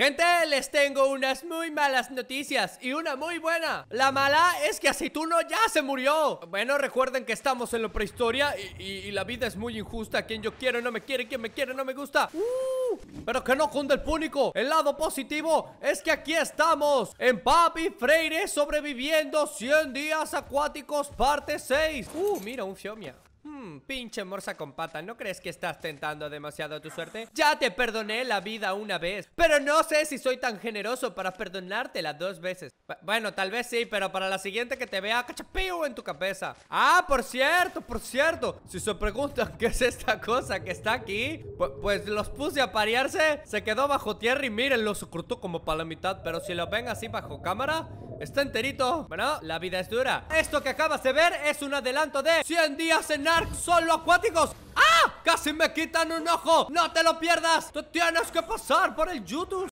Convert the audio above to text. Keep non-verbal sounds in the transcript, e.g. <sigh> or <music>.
Gente, les tengo unas muy malas noticias y una muy buena La mala es que Aceituno ya se murió Bueno, recuerden que estamos en la prehistoria y, la vida es muy injusta Quien yo quiero no me quiere, quien me quiere no me gusta ¡Uh! Pero que no cunde el púnico El lado positivo es que aquí estamos En Papi Freire sobreviviendo 100 días acuáticos parte 6 Uh, mira, un fiomia Mm, pinche morsa con pata, ¿no crees que estás tentando demasiado tu suerte? Ya te perdoné la vida una vez, pero no sé si soy tan generoso para perdonártela dos veces. bueno, tal vez sí, pero para la siguiente que te vea, cachapío en tu cabeza. Ah, por cierto, por cierto, si se preguntan <laughs> qué es esta cosa que está aquí, pues, pues los puse a parearse, se quedó bajo tierra y miren, lo ocultó como para la mitad, pero si lo ven así bajo cámara... Está enterito Bueno, la vida es dura Esto que acabas de ver es un adelanto de 100 días en ARK solo acuáticos ¡Ah! ¡Casi me quitan un ojo! ¡No te lo pierdas! ¡Tú tienes que pasar por el YouTube!